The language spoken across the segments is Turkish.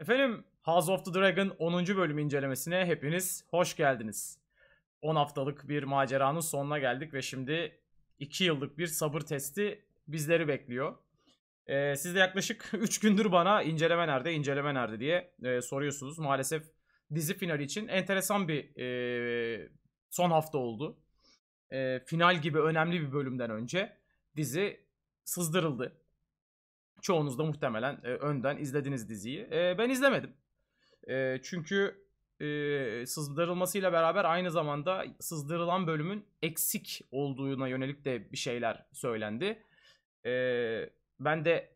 Efendim House of the Dragon 10. bölüm incelemesine hepiniz hoş geldiniz. 10 haftalık bir maceranın sonuna geldik ve şimdi 2 yıllık bir sabır testi bizleri bekliyor. Ee, siz de yaklaşık 3 gündür bana inceleme nerede, inceleme nerede diye e, soruyorsunuz. Maalesef dizi finali için enteresan bir e, son hafta oldu. E, final gibi önemli bir bölümden önce dizi sızdırıldı çoğunuz da muhtemelen e, önden izlediniz diziyi. E, ben izlemedim. E, çünkü e, sızdırılmasıyla beraber aynı zamanda sızdırılan bölümün eksik olduğuna yönelik de bir şeyler söylendi. E, ben de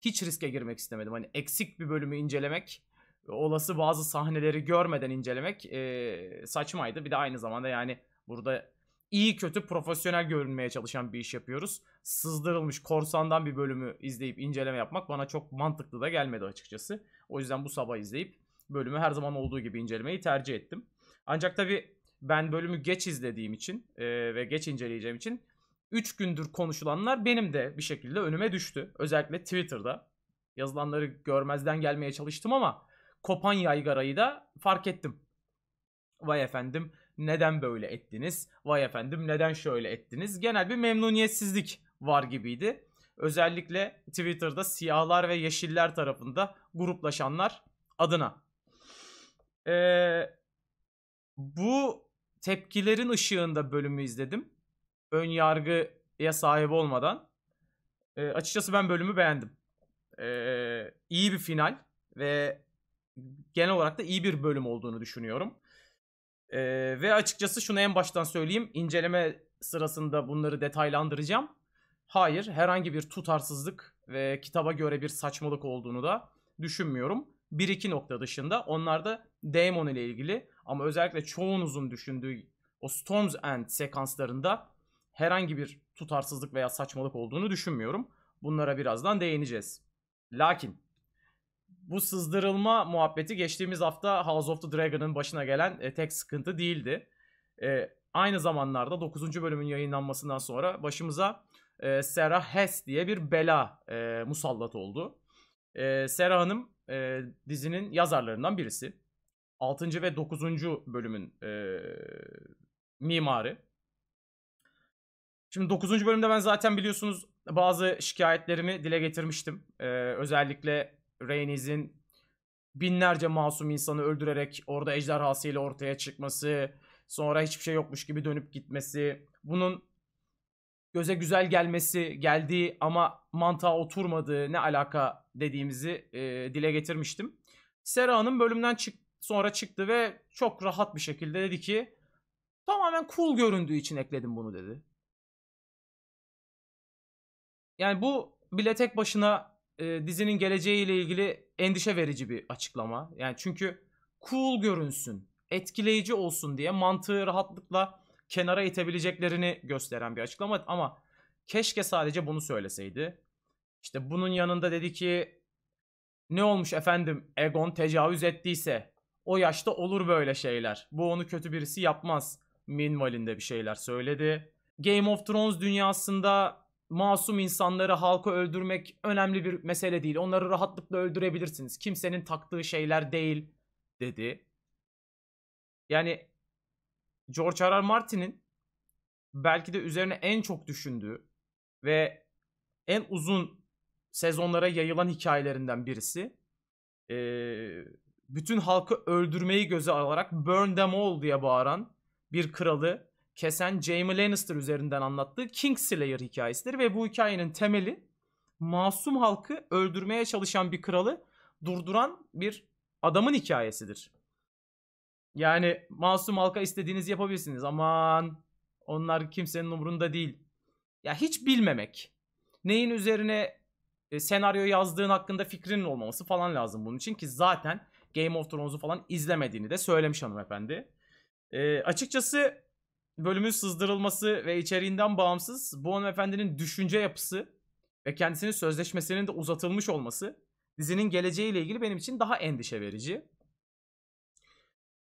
hiç riske girmek istemedim. Hani eksik bir bölümü incelemek, olası bazı sahneleri görmeden incelemek e, saçmaydı. Bir de aynı zamanda yani burada iyi kötü profesyonel görünmeye çalışan bir iş yapıyoruz. Sızdırılmış korsandan bir bölümü izleyip inceleme yapmak bana çok mantıklı da gelmedi açıkçası. O yüzden bu sabah izleyip bölümü her zaman olduğu gibi incelemeyi tercih ettim. Ancak tabii ben bölümü geç izlediğim için e, ve geç inceleyeceğim için 3 gündür konuşulanlar benim de bir şekilde önüme düştü. Özellikle Twitter'da yazılanları görmezden gelmeye çalıştım ama kopan yaygarayı da fark ettim. Vay efendim neden böyle ettiniz? Vay efendim neden şöyle ettiniz? Genel bir memnuniyetsizlik var gibiydi. Özellikle Twitter'da siyahlar ve yeşiller tarafında gruplaşanlar adına. Ee, bu tepkilerin ışığında bölümü izledim. Ön yargıya sahip olmadan. Ee, açıkçası ben bölümü beğendim. Ee, iyi bir final ve genel olarak da iyi bir bölüm olduğunu düşünüyorum. E, ve açıkçası şunu en baştan söyleyeyim. inceleme sırasında bunları detaylandıracağım. Hayır herhangi bir tutarsızlık ve kitaba göre bir saçmalık olduğunu da düşünmüyorum. Bir iki nokta dışında onlar da Daemon ile ilgili ama özellikle çoğunuzun düşündüğü o Storm's End sekanslarında herhangi bir tutarsızlık veya saçmalık olduğunu düşünmüyorum. Bunlara birazdan değineceğiz. Lakin bu sızdırılma muhabbeti geçtiğimiz hafta House of the Dragon'ın başına gelen e, tek sıkıntı değildi. E, aynı zamanlarda 9. bölümün yayınlanmasından sonra başımıza e, Sarah Hess diye bir bela e, musallat oldu. E, Sarah Hanım e, dizinin yazarlarından birisi. 6. ve 9. bölümün e, mimarı. Şimdi 9. bölümde ben zaten biliyorsunuz bazı şikayetlerimi dile getirmiştim. Ee, özellikle Rhaenys'in binlerce masum insanı öldürerek orada ejderhasıyla ortaya çıkması, sonra hiçbir şey yokmuş gibi dönüp gitmesi, bunun göze güzel gelmesi, geldiği ama mantığa oturmadığı ne alaka dediğimizi e, dile getirmiştim. Sera bölümden çık sonra çıktı ve çok rahat bir şekilde dedi ki tamamen cool göründüğü için ekledim bunu dedi. Yani bu bile tek başına e, dizinin geleceğiyle ilgili endişe verici bir açıklama. Yani çünkü cool görünsün, etkileyici olsun diye mantığı rahatlıkla kenara itebileceklerini gösteren bir açıklama ama keşke sadece bunu söyleseydi. İşte bunun yanında dedi ki ne olmuş efendim Egon tecavüz ettiyse o yaşta olur böyle şeyler. Bu onu kötü birisi yapmaz minvalinde bir şeyler söyledi. Game of Thrones dünyasında masum insanları, halkı öldürmek önemli bir mesele değil. Onları rahatlıkla öldürebilirsiniz. Kimsenin taktığı şeyler değil dedi. Yani George R. R. Martin'in belki de üzerine en çok düşündüğü ve en uzun sezonlara yayılan hikayelerinden birisi. Ee, bütün halkı öldürmeyi göze alarak burn them all diye bağıran bir kralı kesen Jaime Lannister üzerinden anlattığı Kingslayer hikayesidir ve bu hikayenin temeli masum halkı öldürmeye çalışan bir kralı durduran bir adamın hikayesidir. Yani masum halka istediğiniz yapabilirsiniz. Aman onlar kimsenin umurunda değil. Ya hiç bilmemek. Neyin üzerine e, senaryo yazdığın hakkında fikrinin olmaması falan lazım bunun için ki zaten Game of Thrones'u falan izlemediğini de söylemiş hanımefendi. E, açıkçası bölümün sızdırılması ve içeriğinden bağımsız bu hanımefendinin düşünce yapısı ve kendisinin sözleşmesinin de uzatılmış olması dizinin geleceğiyle ilgili benim için daha endişe verici.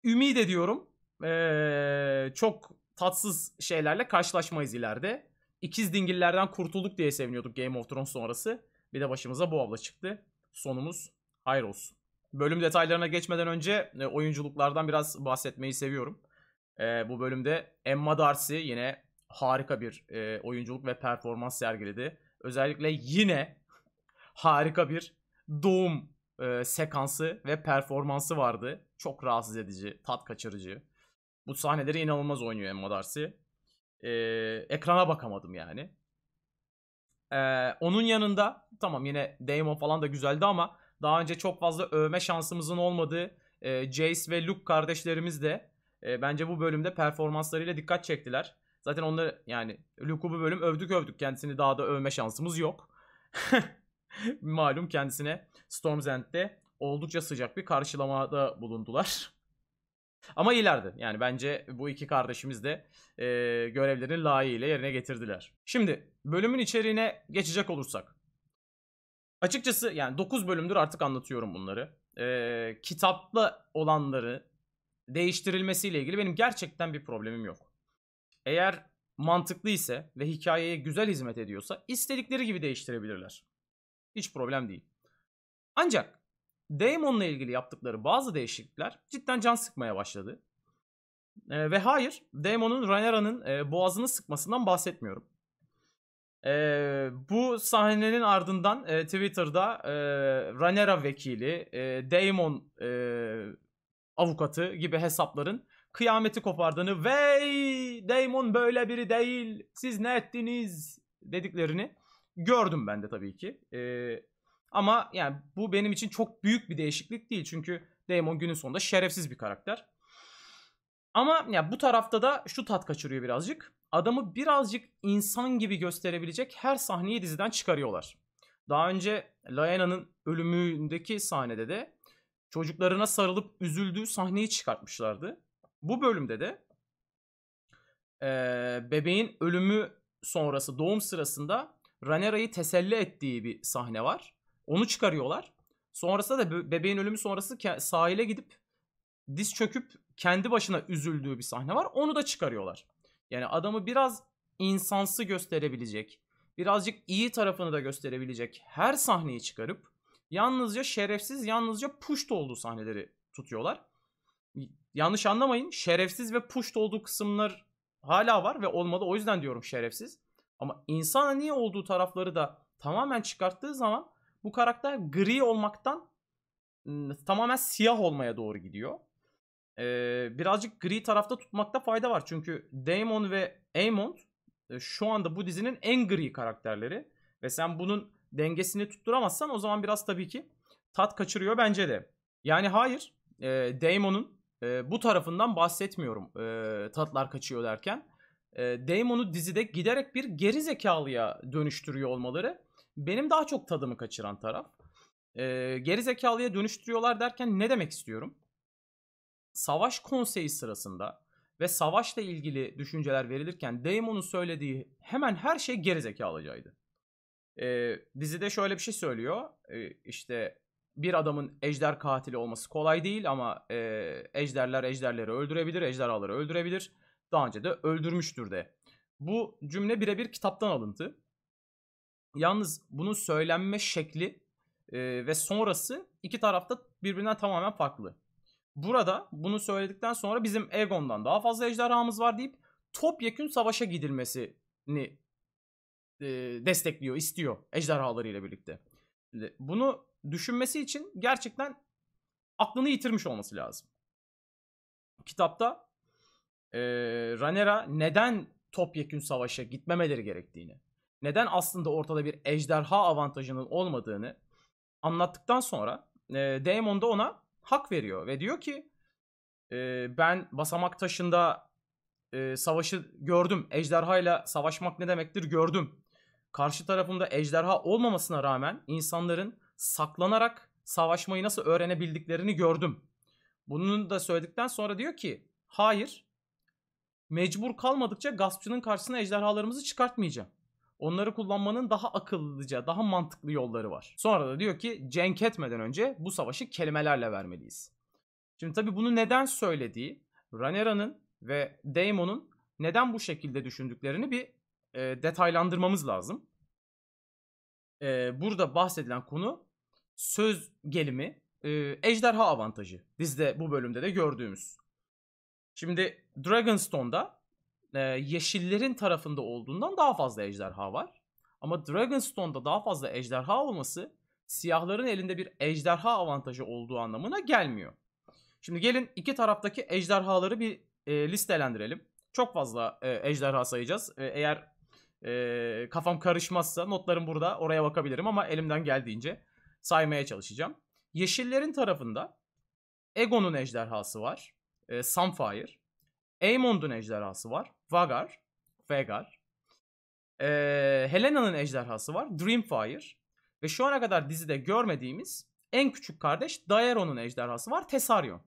Ümit ediyorum ee, çok tatsız şeylerle karşılaşmayız ileride. İkiz dingillerden kurtulduk diye seviniyorduk Game of Thrones sonrası. Bir de başımıza bu abla çıktı. Sonumuz hayır olsun. Bölüm detaylarına geçmeden önce e, oyunculuklardan biraz bahsetmeyi seviyorum. E, bu bölümde Emma Darcy yine harika bir e, oyunculuk ve performans sergiledi. Özellikle yine harika bir doğum e, sekansı ve performansı vardı. Çok rahatsız edici, tat kaçırıcı. Bu sahneleri inanılmaz oynuyor Emma Darcy. E, ekrana bakamadım yani. E, onun yanında tamam yine Damon falan da güzeldi ama daha önce çok fazla övme şansımızın olmadığı e, Jace ve Luke kardeşlerimiz de e, bence bu bölümde performanslarıyla dikkat çektiler. Zaten onları yani Luke'u bu bölüm övdük övdük. Kendisini daha da övme şansımız yok. Malum kendisine Storm's End'de oldukça sıcak bir karşılamada bulundular. Ama iyilerdi. Yani bence bu iki kardeşimiz de e, görevlerini layığıyla yerine getirdiler. Şimdi bölümün içeriğine geçecek olursak. Açıkçası yani 9 bölümdür artık anlatıyorum bunları. E, kitapla olanları değiştirilmesiyle ilgili benim gerçekten bir problemim yok. Eğer mantıklı ise ve hikayeye güzel hizmet ediyorsa istedikleri gibi değiştirebilirler. Hiç problem değil. Ancak Daemon'la ilgili yaptıkları bazı değişiklikler cidden can sıkmaya başladı. E, ve hayır, Daemon'un Rhaenyra'nın e, boğazını sıkmasından bahsetmiyorum. E, bu sahnenin ardından e, Twitter'da e, Rhaenyra vekili, e, Daemon e, avukatı gibi hesapların kıyameti kopardığını ve Damon böyle biri değil siz ne ettiniz dediklerini gördüm ben de tabii ki. Ee, ama yani bu benim için çok büyük bir değişiklik değil çünkü Damon günün sonunda şerefsiz bir karakter. Ama ya bu tarafta da şu tat kaçırıyor birazcık. Adamı birazcık insan gibi gösterebilecek her sahneyi diziden çıkarıyorlar. Daha önce Lyana'nın ölümündeki sahnede de çocuklarına sarılıp üzüldüğü sahneyi çıkartmışlardı. Bu bölümde de e, bebeğin ölümü sonrası doğum sırasında Ranera'yı teselli ettiği bir sahne var. Onu çıkarıyorlar. Sonrasında da bebeğin ölümü sonrası sahile gidip diz çöküp kendi başına üzüldüğü bir sahne var. Onu da çıkarıyorlar. Yani adamı biraz insansı gösterebilecek, birazcık iyi tarafını da gösterebilecek her sahneyi çıkarıp Yalnızca şerefsiz, yalnızca pushed olduğu sahneleri tutuyorlar. Yanlış anlamayın. Şerefsiz ve pushed olduğu kısımlar hala var ve olmalı. O yüzden diyorum şerefsiz. Ama insana niye olduğu tarafları da tamamen çıkarttığı zaman bu karakter gri olmaktan ıı, tamamen siyah olmaya doğru gidiyor. Ee, birazcık gri tarafta tutmakta fayda var. Çünkü Damon ve Amond ıı, şu anda bu dizinin en gri karakterleri. Ve sen bunun dengesini tutturamazsan o zaman biraz tabii ki tat kaçırıyor bence de. Yani hayır e, Damon'un e, bu tarafından bahsetmiyorum e, tatlar kaçıyor derken. E, Damon'u dizide giderek bir geri zekalıya dönüştürüyor olmaları benim daha çok tadımı kaçıran taraf. E, geri zekalıya dönüştürüyorlar derken ne demek istiyorum? Savaş konseyi sırasında ve savaşla ilgili düşünceler verilirken Damon'un söylediği hemen her şey geri zekalacaydı. E, dizide şöyle bir şey söylüyor. E, işte bir adamın ejder katili olması kolay değil ama e, ejderler ejderleri öldürebilir, ejderhaları öldürebilir. Daha önce de öldürmüştür de. Bu cümle birebir kitaptan alıntı. Yalnız bunun söylenme şekli e, ve sonrası iki tarafta birbirinden tamamen farklı. Burada bunu söyledikten sonra bizim Egon'dan daha fazla ejderhamız var deyip topyekün savaşa gidilmesini destekliyor, istiyor ejderhaları ile birlikte. bunu düşünmesi için gerçekten aklını yitirmiş olması lazım. Kitapta e, Ranera neden topyekün savaşa gitmemeleri gerektiğini, neden aslında ortada bir ejderha avantajının olmadığını anlattıktan sonra e, Daemon da ona hak veriyor ve diyor ki e, ben basamak taşında e, savaşı gördüm. Ejderha ile savaşmak ne demektir gördüm karşı tarafımda ejderha olmamasına rağmen insanların saklanarak savaşmayı nasıl öğrenebildiklerini gördüm. Bunu da söyledikten sonra diyor ki hayır mecbur kalmadıkça gaspçının karşısına ejderhalarımızı çıkartmayacağım. Onları kullanmanın daha akıllıca, daha mantıklı yolları var. Sonra da diyor ki cenk etmeden önce bu savaşı kelimelerle vermeliyiz. Şimdi tabii bunu neden söylediği, Ranera'nın ve Daemon'un neden bu şekilde düşündüklerini bir e, detaylandırmamız lazım. E, burada bahsedilen konu söz gelimi e, ejderha avantajı. Bizde bu bölümde de gördüğümüz. Şimdi Dragonstone'da e, yeşillerin tarafında olduğundan daha fazla ejderha var. Ama Dragonstone'da daha fazla ejderha olması siyahların elinde bir ejderha avantajı olduğu anlamına gelmiyor. Şimdi gelin iki taraftaki ejderhaları bir e, listelendirelim. Çok fazla e, ejderha sayacağız. E, eğer e, kafam karışmazsa notlarım burada oraya bakabilirim ama elimden geldiğince saymaya çalışacağım. Yeşillerin tarafında Egon'un ejderhası var. E, Sunfire. Aemond'un ejderhası var. Vagar. Vagar, E, Helena'nın ejderhası var. Dreamfire. Ve şu ana kadar dizide görmediğimiz en küçük kardeş Daeron'un ejderhası var. Tesarion.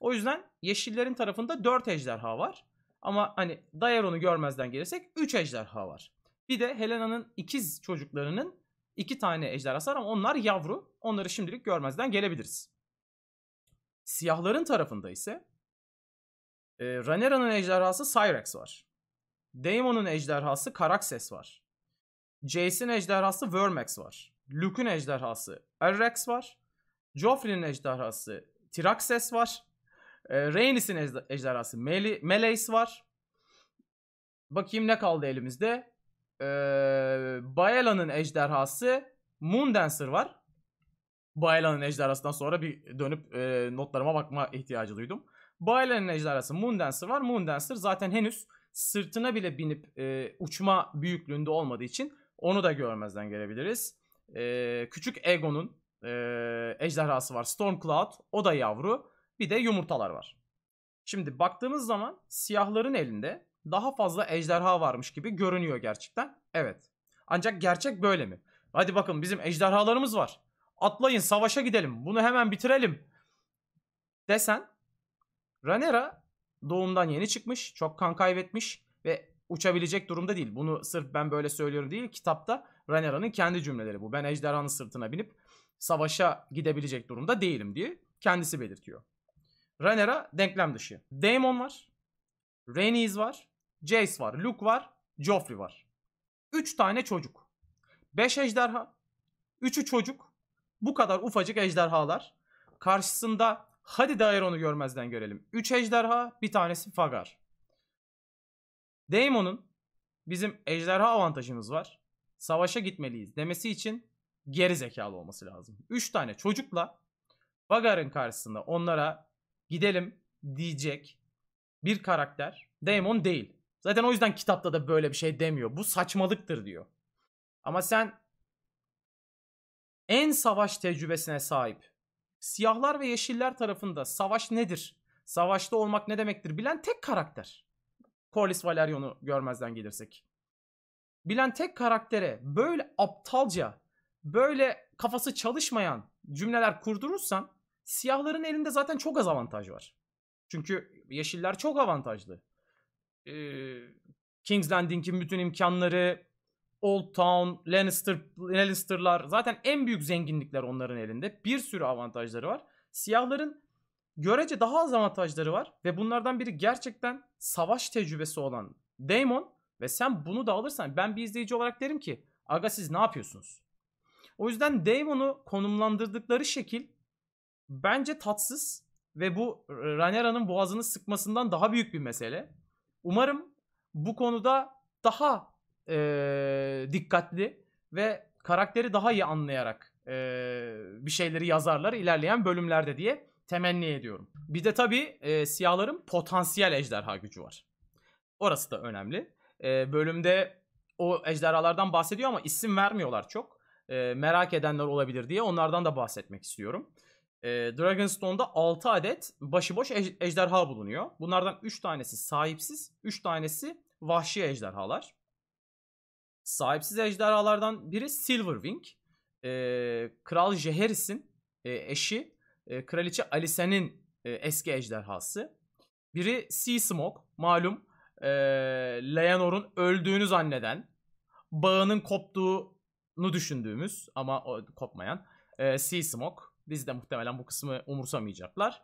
O yüzden yeşillerin tarafında 4 ejderha var. Ama hani Daeron'u görmezden gelirsek 3 ejderha var. Bir de Helena'nın ikiz çocuklarının iki tane ejderhası var ama onlar yavru. Onları şimdilik görmezden gelebiliriz. Siyahların tarafında ise e, Rhaenyara'nın ejderhası Cyrex var. Daemon'un ejderhası Caraxes var. Jace'in ejderhası Vermax var. Luke'un ejderhası Errex var. Joffrey'nin ejderhası Tiraxes var. E, ee, Rhaenys'in ejderhası Mele Meleys var. Bakayım ne kaldı elimizde. E, Baela'nın ejderhası Moondancer var. Baela'nın ejderhasından sonra bir dönüp e, notlarıma bakma ihtiyacı duydum. Baela'nın ejderhası Moondancer var. Moondancer zaten henüz sırtına bile binip e, uçma büyüklüğünde olmadığı için onu da görmezden gelebiliriz. E, küçük Egon'un e, ejderhası var Stormcloud. O da yavru bir de yumurtalar var. Şimdi baktığımız zaman siyahların elinde daha fazla ejderha varmış gibi görünüyor gerçekten. Evet. Ancak gerçek böyle mi? Hadi bakın bizim ejderhalarımız var. Atlayın savaşa gidelim. Bunu hemen bitirelim. Desen Ranera doğumdan yeni çıkmış. Çok kan kaybetmiş ve uçabilecek durumda değil. Bunu sırf ben böyle söylüyorum değil. Kitapta Ranera'nın kendi cümleleri bu. Ben ejderhanın sırtına binip savaşa gidebilecek durumda değilim diye kendisi belirtiyor. Renera denklem dışı. Damon var. Rhaenys var. Jace var. Luke var. Joffrey var. 3 tane çocuk. 5 ejderha. 3'ü çocuk. Bu kadar ufacık ejderhalar. Karşısında hadi Daeron'u görmezden görelim. 3 ejderha bir tanesi Fagar. Daemon'un bizim ejderha avantajımız var. Savaşa gitmeliyiz demesi için geri zekalı olması lazım. 3 tane çocukla Vagar'ın karşısında onlara gidelim diyecek bir karakter Daemon değil. Zaten o yüzden kitapta da böyle bir şey demiyor. Bu saçmalıktır diyor. Ama sen en savaş tecrübesine sahip siyahlar ve yeşiller tarafında savaş nedir? Savaşta olmak ne demektir bilen tek karakter. Corlys Valerion'u görmezden gelirsek. Bilen tek karaktere böyle aptalca, böyle kafası çalışmayan cümleler kurdurursan Siyahların elinde zaten çok az avantaj var. Çünkü yeşiller çok avantajlı. Ee, King's Landing'in bütün imkanları, Old Town, Lannister, Lannister'lar zaten en büyük zenginlikler onların elinde. Bir sürü avantajları var. Siyahların görece daha az avantajları var ve bunlardan biri gerçekten savaş tecrübesi olan Daemon ve sen bunu da alırsan ben bir izleyici olarak derim ki aga siz ne yapıyorsunuz? O yüzden Daemon'u konumlandırdıkları şekil bence tatsız ve bu e, Ranera'nın boğazını sıkmasından daha büyük bir mesele. Umarım bu konuda daha e, dikkatli ve karakteri daha iyi anlayarak e, bir şeyleri yazarlar ilerleyen bölümlerde diye temenni ediyorum. Bir de tabii e, siyahların potansiyel ejderha gücü var. Orası da önemli. E, bölümde o ejderhalardan bahsediyor ama isim vermiyorlar çok. E, merak edenler olabilir diye onlardan da bahsetmek istiyorum. E, Dragonstone'da 6 adet başıboş ej- ejderha bulunuyor. Bunlardan 3 tanesi sahipsiz, 3 tanesi vahşi ejderhalar. Sahipsiz ejderhalardan biri Silverwing. E, ee, Kral Jeheris'in e, eşi e, Kraliçe Alice'nin e, eski ejderhası. Biri Sea Smoke, malum e, Leonor'un öldüğünü zanneden, bağının koptuğunu düşündüğümüz ama o, kopmayan e, Sea Smoke. Biz de muhtemelen bu kısmı umursamayacaklar.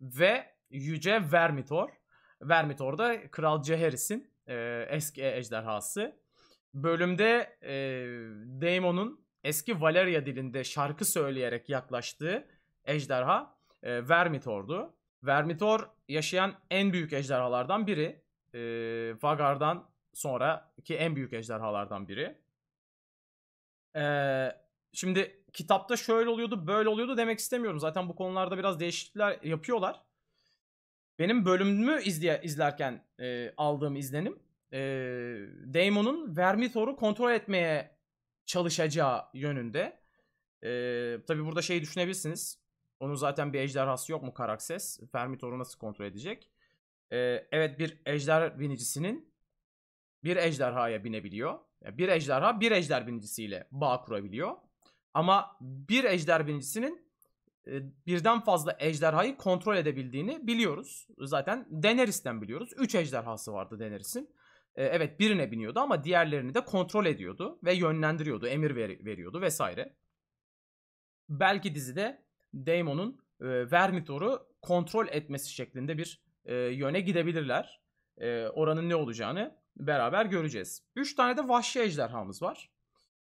Ve Yüce Vermitor. Vermitor da Kral Ceheris'in e, eski ejderhası. Bölümde e, Daemon'un eski Valeria dilinde şarkı söyleyerek yaklaştığı ejderha e, Vermitor'du. Vermitor yaşayan en büyük ejderhalardan biri. E, Vagar'dan sonraki en büyük ejderhalardan biri. E, şimdi kitapta şöyle oluyordu böyle oluyordu demek istemiyorum. Zaten bu konularda biraz değişiklikler yapıyorlar. Benim bölümümü izleye, izlerken e, aldığım izlenim e, Damon'un Vermithor'u kontrol etmeye çalışacağı yönünde. E, Tabi burada şeyi düşünebilirsiniz. Onun zaten bir ejderhası yok mu Karakses? Vermithor'u nasıl kontrol edecek? E, evet bir ejder binicisinin bir ejderhaya binebiliyor. Bir ejderha bir ejder binicisiyle bağ kurabiliyor. Ama bir ejder binicisinin e, birden fazla ejderhayı kontrol edebildiğini biliyoruz. Zaten Daenerys'ten biliyoruz. 3 ejderhası vardı Daenerys'in. E, evet birine biniyordu ama diğerlerini de kontrol ediyordu ve yönlendiriyordu, emir ver- veriyordu vesaire. Belki dizide Daemon'un e, Vermitor'u kontrol etmesi şeklinde bir e, yöne gidebilirler. E, oranın ne olacağını beraber göreceğiz. 3 tane de vahşi ejderhamız var.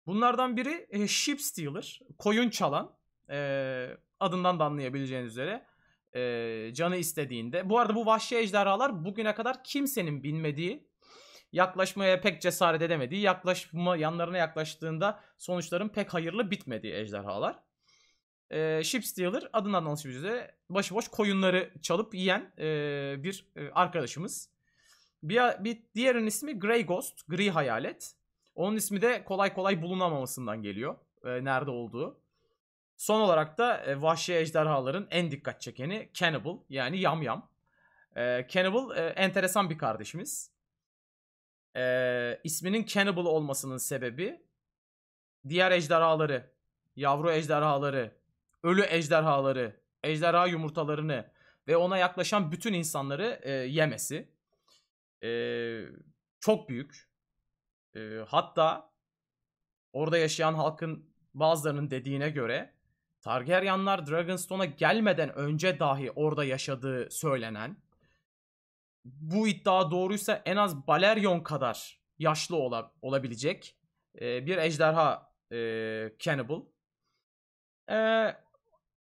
Bunlardan biri e, Ship Stealer, koyun çalan. E, adından da anlayabileceğiniz üzere. E, canı istediğinde. Bu arada bu vahşi ejderhalar bugüne kadar kimsenin bilmediği, yaklaşmaya pek cesaret edemediği, yaklaşma yanlarına yaklaştığında sonuçların pek hayırlı bitmediği ejderhalar. E, Ship Stealer adından anlaşılmış üzere başıboş koyunları çalıp yiyen e, bir e, arkadaşımız. Bir, bir diğerinin ismi Grey Ghost, Gri Hayalet. Onun ismi de kolay kolay bulunamamasından geliyor. E, nerede olduğu. Son olarak da e, vahşi ejderhaların en dikkat çekeni Cannibal yani Yam Yam. E, Cannibal e, enteresan bir kardeşimiz. E, isminin Cannibal olmasının sebebi diğer ejderhaları, yavru ejderhaları, ölü ejderhaları, ejderha yumurtalarını ve ona yaklaşan bütün insanları e, yemesi. E, çok büyük e, hatta orada yaşayan halkın bazılarının dediğine göre Targaryenlar Dragonstone'a gelmeden önce dahi orada yaşadığı söylenen bu iddia doğruysa en az Balerion kadar yaşlı ola, olabilecek e, bir ejderha e, cannibal. E,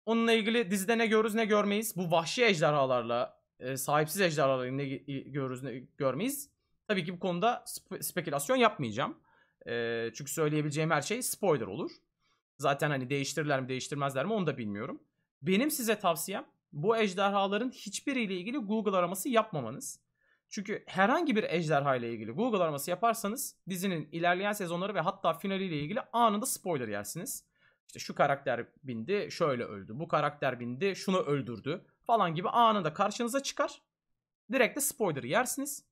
onunla ilgili dizide ne görürüz ne görmeyiz. Bu vahşi ejderhalarla, e, sahipsiz ejderhalarla ne görürüz ne görmeyiz. Tabii ki bu konuda spe spekülasyon yapmayacağım. E, çünkü söyleyebileceğim her şey spoiler olur. Zaten hani değiştirirler mi değiştirmezler mi onu da bilmiyorum. Benim size tavsiyem bu ejderhaların hiçbiriyle ilgili Google araması yapmamanız. Çünkü herhangi bir ejderha ile ilgili Google araması yaparsanız dizinin ilerleyen sezonları ve hatta finaliyle ilgili anında spoiler yersiniz. İşte şu karakter bindi şöyle öldü, bu karakter bindi şunu öldürdü falan gibi anında karşınıza çıkar. Direkt de spoiler yersiniz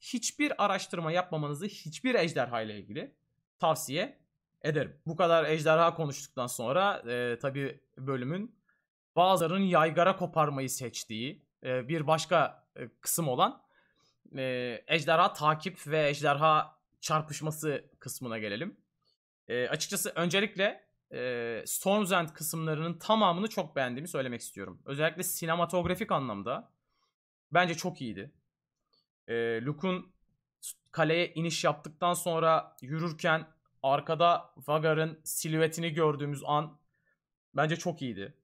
hiçbir araştırma yapmamanızı hiçbir ejderha ile ilgili tavsiye ederim. Bu kadar ejderha konuştuktan sonra e, tabi bölümün bazılarının yaygara koparmayı seçtiği e, bir başka e, kısım olan e, ejderha takip ve ejderha çarpışması kısmına gelelim. E, açıkçası öncelikle e, Storm's End kısımlarının tamamını çok beğendiğimi söylemek istiyorum. Özellikle sinematografik anlamda bence çok iyiydi. E, Luke'un kaleye iniş yaptıktan sonra yürürken arkada Vagar'ın silüetini gördüğümüz an bence çok iyiydi.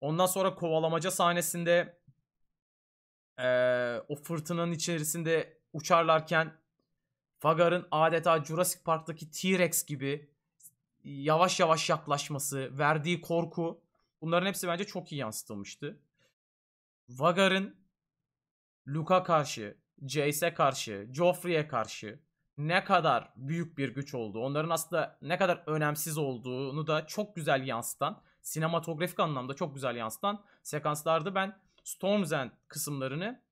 Ondan sonra kovalamaca sahnesinde e, o fırtınanın içerisinde uçarlarken Vagar'ın adeta Jurassic Park'taki T-Rex gibi yavaş yavaş yaklaşması, verdiği korku bunların hepsi bence çok iyi yansıtılmıştı. Vagar'ın Luka karşı, Jace'e karşı, Joffrey'e karşı ne kadar büyük bir güç olduğu, onların aslında ne kadar önemsiz olduğunu da çok güzel yansıtan, sinematografik anlamda çok güzel yansıtan sekanslardı. ben Storm's End kısımlarını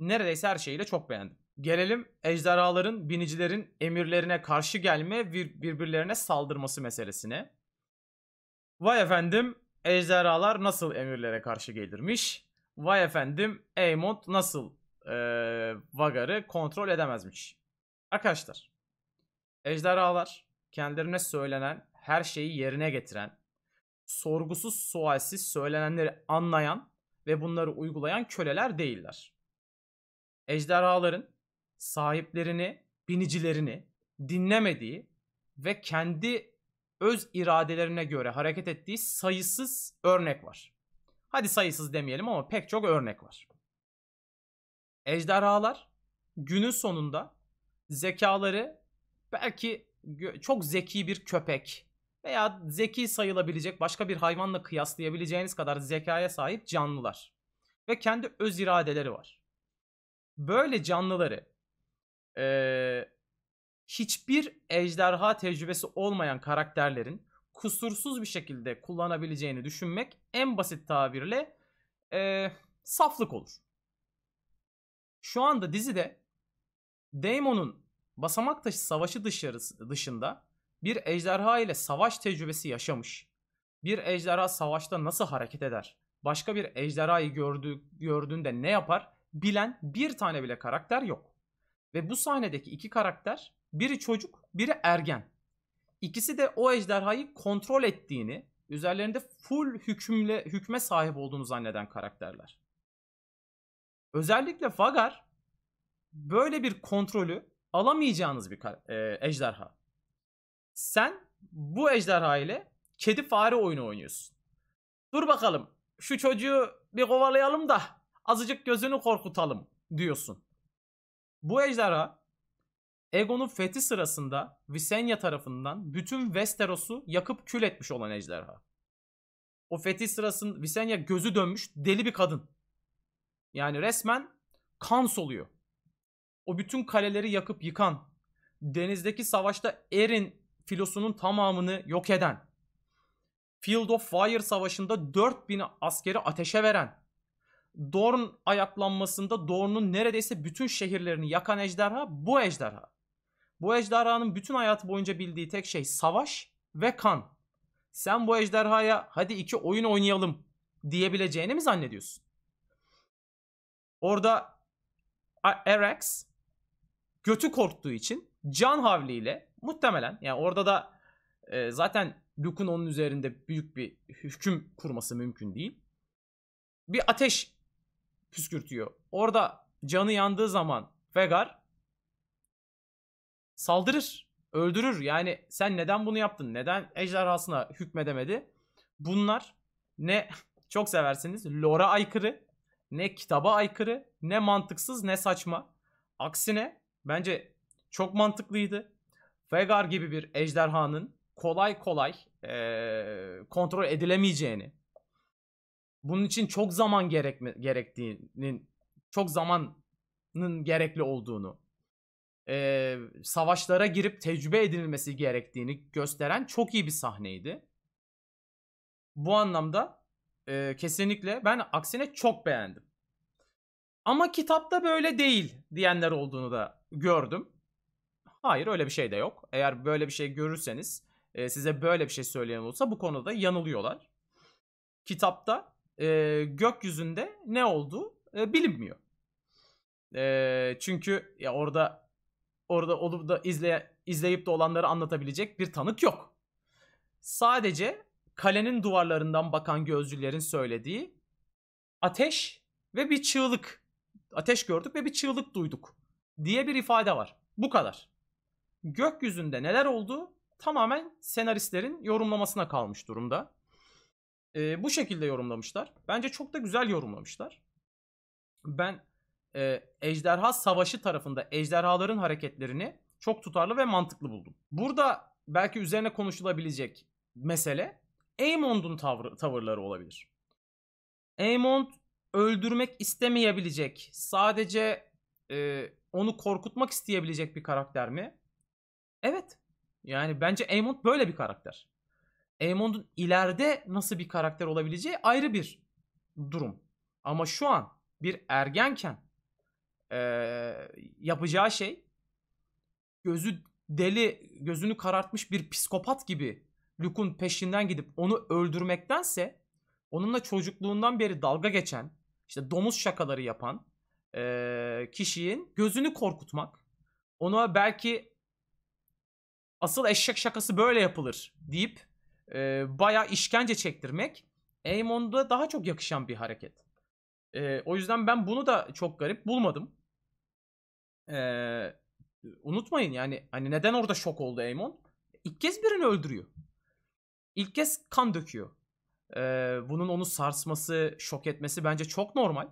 neredeyse her şeyiyle çok beğendim. Gelelim ejderhaların, binicilerin emirlerine karşı gelme bir, birbirlerine saldırması meselesine. Vay efendim ejderhalar nasıl emirlere karşı gelirmiş? Vay efendim Aemond nasıl e, Vagar'ı kontrol edemezmiş. Arkadaşlar ejderhalar kendilerine söylenen her şeyi yerine getiren, sorgusuz sualsiz söylenenleri anlayan ve bunları uygulayan köleler değiller. Ejderhaların sahiplerini, binicilerini dinlemediği ve kendi öz iradelerine göre hareket ettiği sayısız örnek var. Hadi sayısız demeyelim ama pek çok örnek var. Ejderhalar günün sonunda zekaları belki çok zeki bir köpek veya zeki sayılabilecek başka bir hayvanla kıyaslayabileceğiniz kadar zekaya sahip canlılar ve kendi öz iradeleri var. Böyle canlıları e, hiçbir ejderha tecrübesi olmayan karakterlerin kusursuz bir şekilde kullanabileceğini düşünmek en basit tabirle e, saflık olur. Şu anda dizide Damon'un basamak taşı savaşı dışarısı, dışında bir ejderha ile savaş tecrübesi yaşamış. Bir ejderha savaşta nasıl hareket eder? Başka bir ejderhayı gördü, gördüğünde ne yapar? Bilen bir tane bile karakter yok. Ve bu sahnedeki iki karakter biri çocuk, biri ergen. İkisi de o ejderhayı kontrol ettiğini, üzerlerinde full hükümle hükme sahip olduğunu zanneden karakterler. Özellikle Fagar böyle bir kontrolü alamayacağınız bir e, ejderha. Sen bu ejderha ile kedi fare oyunu oynuyorsun. Dur bakalım şu çocuğu bir kovalayalım da azıcık gözünü korkutalım diyorsun. Bu ejderha Egon'un fethi sırasında Visenya tarafından bütün Westeros'u yakıp kül etmiş olan ejderha. O fethi sırasında Visenya gözü dönmüş deli bir kadın. Yani resmen kan soluyor. O bütün kaleleri yakıp yıkan, denizdeki savaşta Erin filosunun tamamını yok eden, Field of Fire savaşında 4000 askeri ateşe veren, Dorn ayaklanmasında Dorn'un neredeyse bütün şehirlerini yakan ejderha bu ejderha. Bu ejderhanın bütün hayatı boyunca bildiği tek şey savaş ve kan. Sen bu ejderhaya hadi iki oyun oynayalım diyebileceğini mi zannediyorsun? Orada Erex götü korktuğu için can havliyle muhtemelen yani orada da e, zaten Luke'un onun üzerinde büyük bir hüküm kurması mümkün değil. Bir ateş püskürtüyor. Orada canı yandığı zaman Vegar saldırır, öldürür. Yani sen neden bunu yaptın? Neden ejderhasına hükmedemedi? Bunlar ne çok seversiniz lore'a aykırı, ne kitaba aykırı, ne mantıksız, ne saçma. Aksine bence çok mantıklıydı. Vegar gibi bir ejderhanın kolay kolay ee, kontrol edilemeyeceğini, bunun için çok zaman gerekme, gerektiğinin, çok zamanın gerekli olduğunu e, savaşlara girip tecrübe edilmesi gerektiğini gösteren çok iyi bir sahneydi. Bu anlamda e, kesinlikle ben aksine çok beğendim. Ama kitapta böyle değil diyenler olduğunu da gördüm. Hayır öyle bir şey de yok. Eğer böyle bir şey görürseniz e, size böyle bir şey söyleyen olsa bu konuda yanılıyorlar. Kitapta e, gökyüzünde ne olduğu e, bilinmiyor. E, çünkü ya orada orada olup da izleye, izleyip de olanları anlatabilecek bir tanık yok. Sadece kalenin duvarlarından bakan gözcülerin söylediği ateş ve bir çığlık. Ateş gördük ve bir çığlık duyduk diye bir ifade var. Bu kadar. Gökyüzünde neler olduğu tamamen senaristlerin yorumlamasına kalmış durumda. Ee, bu şekilde yorumlamışlar. Bence çok da güzel yorumlamışlar. Ben e, ejderha savaşı tarafında ejderhaların hareketlerini çok tutarlı ve mantıklı buldum. Burada belki üzerine konuşulabilecek mesele Aemond'un tavır, tavırları olabilir. Aemond öldürmek istemeyebilecek, sadece e, onu korkutmak isteyebilecek bir karakter mi? Evet. Yani bence Aemond böyle bir karakter. Aemond'un ileride nasıl bir karakter olabileceği ayrı bir durum. Ama şu an bir ergenken e, yapacağı şey gözü deli, gözünü karartmış bir psikopat gibi Luke'un peşinden gidip onu öldürmektense onunla çocukluğundan beri dalga geçen, işte domuz şakaları yapan e, kişinin gözünü korkutmak. Ona belki asıl eşek şakası böyle yapılır deyip e, bayağı işkence çektirmek Aemon'da daha çok yakışan bir hareket. E, o yüzden ben bunu da çok garip bulmadım. Ee, unutmayın yani hani neden orada şok oldu Aemon? İlk kez birini öldürüyor. İlk kez kan döküyor. Ee, bunun onu sarsması, şok etmesi bence çok normal.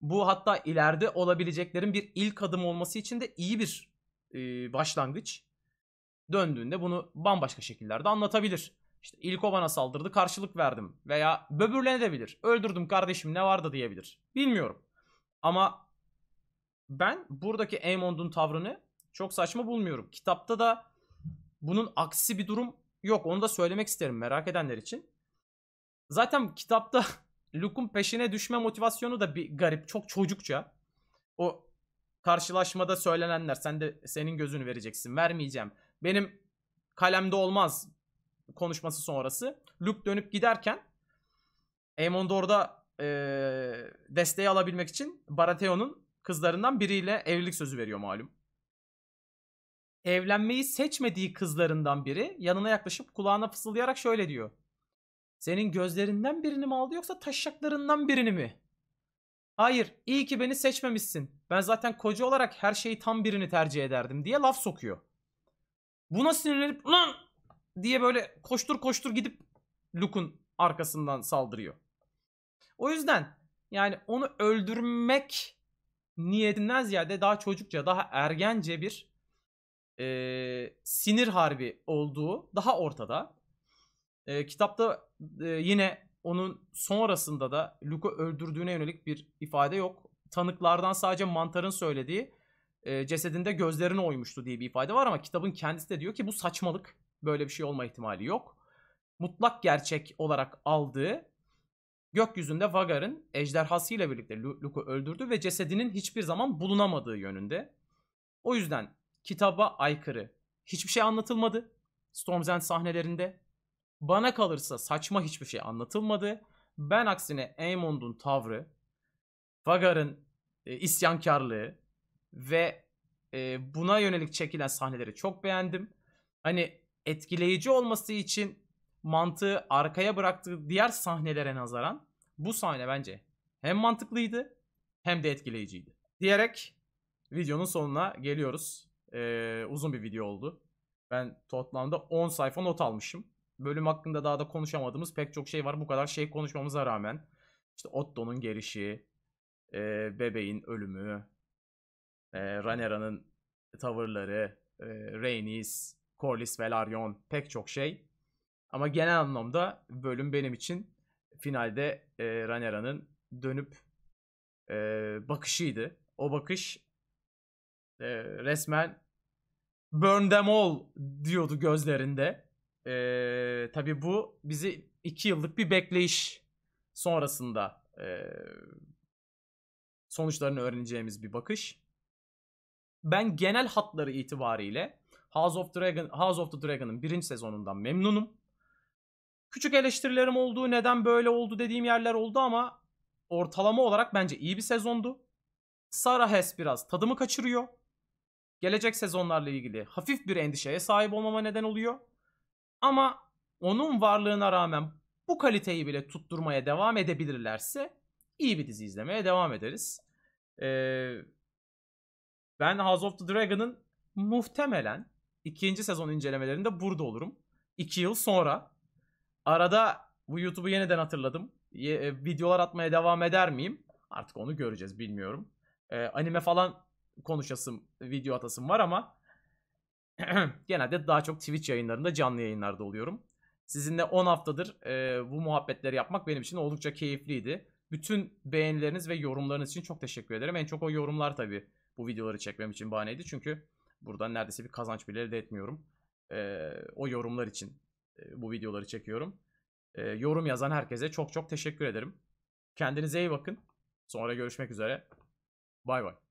Bu hatta ileride olabileceklerin bir ilk adım olması için de iyi bir e, başlangıç. Döndüğünde bunu bambaşka şekillerde anlatabilir. İşte ilk o bana saldırdı karşılık verdim veya böbürlenebilir. Öldürdüm kardeşim ne vardı diyebilir. Bilmiyorum. Ama ben buradaki Eamon'un tavrını çok saçma bulmuyorum. Kitapta da bunun aksi bir durum yok. Onu da söylemek isterim merak edenler için. Zaten kitapta Luke'un peşine düşme motivasyonu da bir garip, çok çocukça. O karşılaşmada söylenenler sen de senin gözünü vereceksin. Vermeyeceğim. Benim kalemde olmaz konuşması sonrası. Luke dönüp giderken Eamon da orada e, desteği alabilmek için Baratheon'un kızlarından biriyle evlilik sözü veriyor malum. Evlenmeyi seçmediği kızlarından biri yanına yaklaşıp kulağına fısıldayarak şöyle diyor. Senin gözlerinden birini mi aldı yoksa taşaklarından birini mi? Hayır, iyi ki beni seçmemişsin. Ben zaten koca olarak her şeyi tam birini tercih ederdim diye laf sokuyor. Buna sinirlenip lan diye böyle koştur koştur gidip Luke'un arkasından saldırıyor. O yüzden yani onu öldürmek niyetinden ziyade daha çocukça, daha ergence bir e, sinir harbi olduğu daha ortada. E, kitapta e, yine onun sonrasında da Luke'u öldürdüğüne yönelik bir ifade yok. Tanıklardan sadece mantarın söylediği e, cesedinde gözlerini oymuştu diye bir ifade var ama kitabın kendisi de diyor ki bu saçmalık. Böyle bir şey olma ihtimali yok. Mutlak gerçek olarak aldığı gökyüzünde Vagar'ın ejderhasıyla birlikte Luke'u öldürdü ve cesedinin hiçbir zaman bulunamadığı yönünde. O yüzden kitaba aykırı hiçbir şey anlatılmadı Storm's End sahnelerinde. Bana kalırsa saçma hiçbir şey anlatılmadı. Ben aksine Aemond'un tavrı, Vagar'ın e, isyankarlığı ve e, buna yönelik çekilen sahneleri çok beğendim. Hani etkileyici olması için mantığı arkaya bıraktığı diğer sahnelere nazaran bu sahne bence hem mantıklıydı hem de etkileyiciydi. Diyerek videonun sonuna geliyoruz. Ee, uzun bir video oldu. Ben toplamda 10 sayfa not almışım. Bölüm hakkında daha da konuşamadığımız pek çok şey var. Bu kadar şey konuşmamıza rağmen. işte Otto'nun gelişi, e, bebeğin ölümü, e, Ranera'nın tavırları, e, Rhaenys, Corlys Velaryon pek çok şey. Ama genel anlamda bölüm benim için finalde e, Ranera'nın dönüp e, bakışıydı. O bakış e, resmen burn them all diyordu gözlerinde. E, tabii bu bizi iki yıllık bir bekleyiş sonrasında e, sonuçlarını öğreneceğimiz bir bakış. Ben genel hatları itibariyle House of Dragon House of the Dragon'ın birinci sezonundan memnunum. Küçük eleştirilerim oldu, neden böyle oldu dediğim yerler oldu ama ortalama olarak bence iyi bir sezondu. Sarahes biraz tadımı kaçırıyor. Gelecek sezonlarla ilgili hafif bir endişeye sahip olmama neden oluyor. Ama onun varlığına rağmen bu kaliteyi bile tutturmaya devam edebilirlerse iyi bir dizi izlemeye devam ederiz. Ee, ben House of the Dragon'ın muhtemelen ikinci sezon incelemelerinde burada olurum. İki yıl sonra Arada bu YouTube'u yeniden hatırladım. Ye, e, videolar atmaya devam eder miyim? Artık onu göreceğiz bilmiyorum. Ee, anime falan konuşasım, video atasım var ama genelde daha çok Twitch yayınlarında, canlı yayınlarda oluyorum. Sizinle 10 haftadır e, bu muhabbetleri yapmak benim için oldukça keyifliydi. Bütün beğenileriniz ve yorumlarınız için çok teşekkür ederim. En çok o yorumlar tabii bu videoları çekmem için bahaneydi. Çünkü buradan neredeyse bir kazanç bile elde etmiyorum. E, o yorumlar için e, bu videoları çekiyorum. E, yorum yazan herkese çok çok teşekkür ederim. Kendinize iyi bakın. Sonra görüşmek üzere. Bay bay.